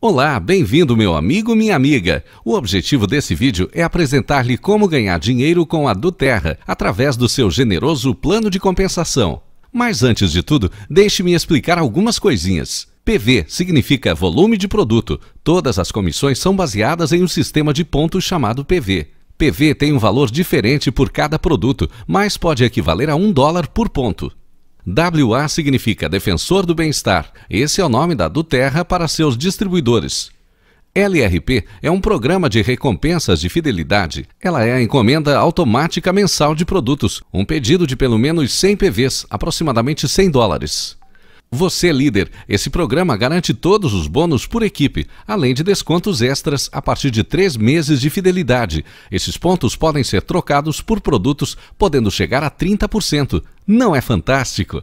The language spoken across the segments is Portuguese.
Olá, bem-vindo meu amigo, minha amiga. O objetivo desse vídeo é apresentar-lhe como ganhar dinheiro com a Duterra através do seu generoso plano de compensação. Mas antes de tudo, deixe-me explicar algumas coisinhas. PV significa volume de produto. Todas as comissões são baseadas em um sistema de pontos chamado PV. PV tem um valor diferente por cada produto, mas pode equivaler a um dólar por ponto. WA significa Defensor do Bem-Estar. Esse é o nome da Duterra para seus distribuidores. LRP é um programa de recompensas de fidelidade. Ela é a encomenda automática mensal de produtos, um pedido de pelo menos 100 PVs, aproximadamente 100 dólares. Você Líder. Esse programa garante todos os bônus por equipe, além de descontos extras a partir de três meses de fidelidade. Esses pontos podem ser trocados por produtos, podendo chegar a 30%. Não é fantástico?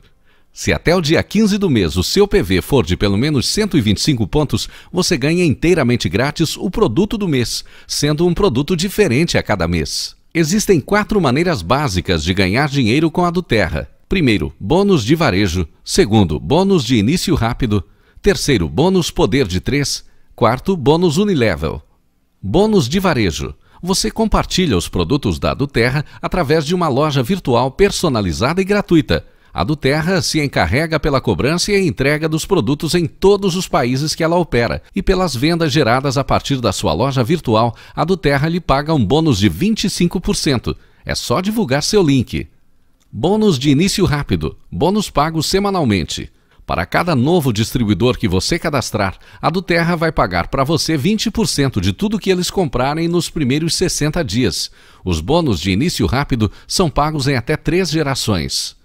Se até o dia 15 do mês o seu PV for de pelo menos 125 pontos, você ganha inteiramente grátis o produto do mês, sendo um produto diferente a cada mês. Existem quatro maneiras básicas de ganhar dinheiro com a do Terra. Primeiro, bônus de varejo. Segundo, bônus de início rápido. Terceiro, bônus poder de 3. Quarto, bônus unilevel. Bônus de varejo. Você compartilha os produtos da Terra através de uma loja virtual personalizada e gratuita. A Terra se encarrega pela cobrança e entrega dos produtos em todos os países que ela opera, e pelas vendas geradas a partir da sua loja virtual, a Terra lhe paga um bônus de 25%. É só divulgar seu link. Bônus de início rápido, bônus pago semanalmente. Para cada novo distribuidor que você cadastrar, a do Terra vai pagar para você 20% de tudo que eles comprarem nos primeiros 60 dias. Os bônus de início rápido são pagos em até três gerações.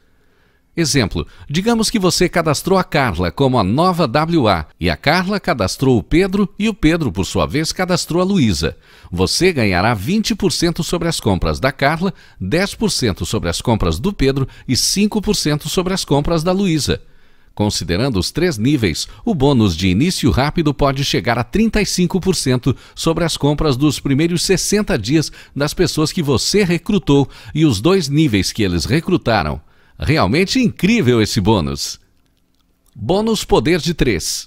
Exemplo: digamos que você cadastrou a Carla como a nova WA e a Carla cadastrou o Pedro e o Pedro, por sua vez, cadastrou a Luísa. Você ganhará 20% sobre as compras da Carla, 10% sobre as compras do Pedro e 5% sobre as compras da Luísa. Considerando os três níveis, o bônus de início rápido pode chegar a 35% sobre as compras dos primeiros 60 dias das pessoas que você recrutou e os dois níveis que eles recrutaram. Realmente incrível esse bônus. Bônus Poder de 3.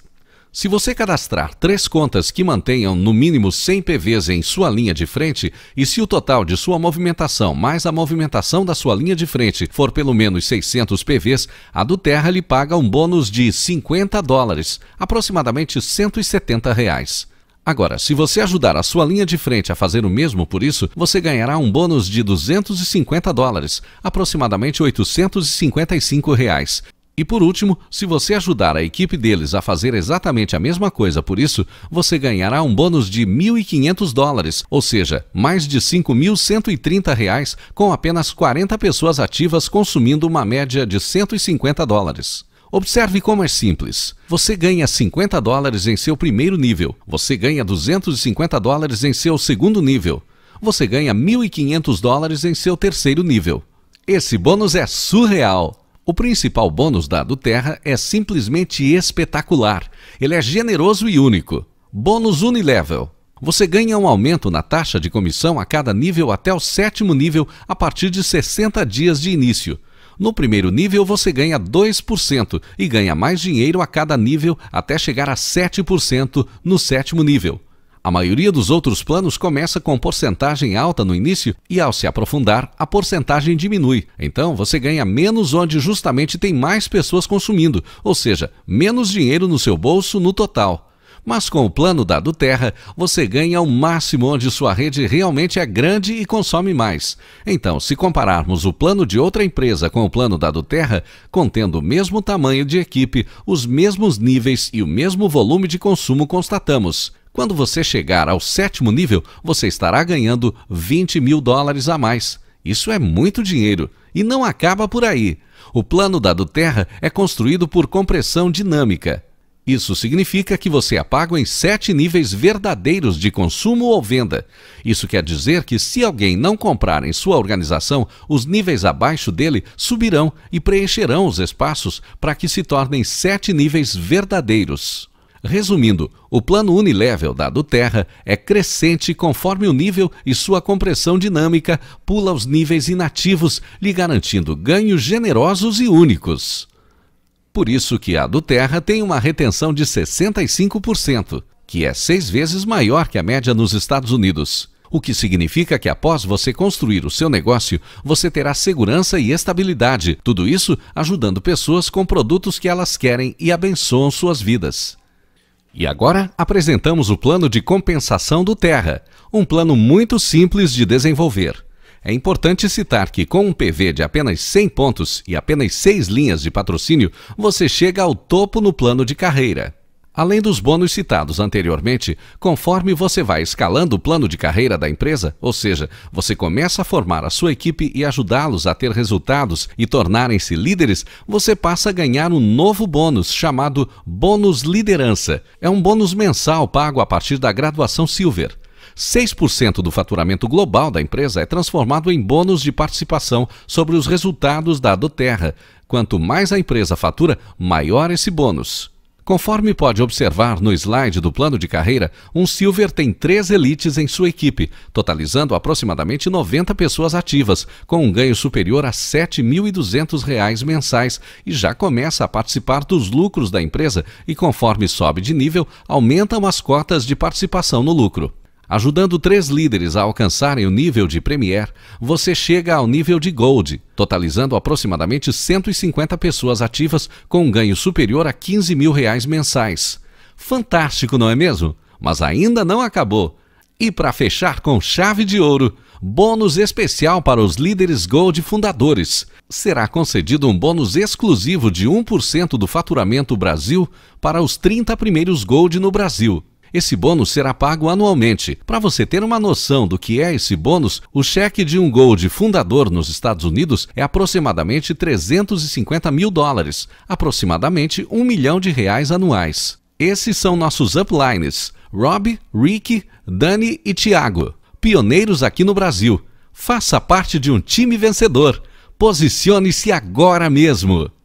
Se você cadastrar três contas que mantenham no mínimo 100 PVs em sua linha de frente, e se o total de sua movimentação mais a movimentação da sua linha de frente for pelo menos 600 PVs, a do Terra lhe paga um bônus de 50 dólares, aproximadamente 170 reais. Agora, se você ajudar a sua linha de frente a fazer o mesmo por isso, você ganhará um bônus de 250 dólares, aproximadamente 855 reais. E por último, se você ajudar a equipe deles a fazer exatamente a mesma coisa por isso, você ganhará um bônus de 1.500 dólares, ou seja, mais de 5.130 reais, com apenas 40 pessoas ativas consumindo uma média de 150 dólares. Observe como é simples. Você ganha 50 dólares em seu primeiro nível, você ganha 250 dólares em seu segundo nível, você ganha 1.500 dólares em seu terceiro nível. Esse bônus é surreal! O principal bônus dado Terra é simplesmente espetacular. Ele é generoso e único. Bônus Unilevel. Você ganha um aumento na taxa de comissão a cada nível até o sétimo nível a partir de 60 dias de início. No primeiro nível você ganha 2% e ganha mais dinheiro a cada nível até chegar a 7% no sétimo nível. A maioria dos outros planos começa com porcentagem alta no início e, ao se aprofundar, a porcentagem diminui. Então, você ganha menos onde justamente tem mais pessoas consumindo, ou seja, menos dinheiro no seu bolso no total. Mas com o plano da Terra, você ganha o máximo onde sua rede realmente é grande e consome mais. Então, se compararmos o plano de outra empresa com o plano da Terra, contendo o mesmo tamanho de equipe, os mesmos níveis e o mesmo volume de consumo, constatamos. Quando você chegar ao sétimo nível, você estará ganhando 20 mil dólares a mais. Isso é muito dinheiro. E não acaba por aí. O plano da Terra é construído por compressão dinâmica. Isso significa que você é pago em sete níveis verdadeiros de consumo ou venda. Isso quer dizer que, se alguém não comprar em sua organização, os níveis abaixo dele subirão e preencherão os espaços para que se tornem sete níveis verdadeiros. Resumindo, o plano unilevel da Terra é crescente conforme o nível e sua compressão dinâmica pula os níveis inativos, lhe garantindo ganhos generosos e únicos. Por isso que a do terra tem uma retenção de 65%, que é seis vezes maior que a média nos Estados Unidos. O que significa que após você construir o seu negócio, você terá segurança e estabilidade, tudo isso ajudando pessoas com produtos que elas querem e abençoam suas vidas. E agora apresentamos o plano de compensação do Terra, um plano muito simples de desenvolver. É importante citar que com um PV de apenas 100 pontos e apenas 6 linhas de patrocínio, você chega ao topo no plano de carreira. Além dos bônus citados anteriormente, conforme você vai escalando o plano de carreira da empresa, ou seja, você começa a formar a sua equipe e ajudá-los a ter resultados e tornarem-se líderes, você passa a ganhar um novo bônus chamado Bônus Liderança. É um bônus mensal pago a partir da graduação Silver. 6% do faturamento global da empresa é transformado em bônus de participação sobre os resultados da Doterra. Quanto mais a empresa fatura, maior esse bônus. Conforme pode observar no slide do plano de carreira, um Silver tem três elites em sua equipe, totalizando aproximadamente 90 pessoas ativas, com um ganho superior a R$ 7.200 mensais e já começa a participar dos lucros da empresa e, conforme sobe de nível, aumentam as cotas de participação no lucro. Ajudando três líderes a alcançarem o nível de Premier, você chega ao nível de Gold, totalizando aproximadamente 150 pessoas ativas com um ganho superior a 15 mil reais mensais. Fantástico, não é mesmo? Mas ainda não acabou. E para fechar com chave de ouro, bônus especial para os líderes Gold fundadores. Será concedido um bônus exclusivo de 1% do faturamento Brasil para os 30 primeiros Gold no Brasil. Esse bônus será pago anualmente. Para você ter uma noção do que é esse bônus, o cheque de um gold fundador nos Estados Unidos é aproximadamente 350 mil dólares, aproximadamente um milhão de reais anuais. Esses são nossos uplines: Rob, Rick, Dani e Thiago, pioneiros aqui no Brasil. Faça parte de um time vencedor. Posicione-se agora mesmo!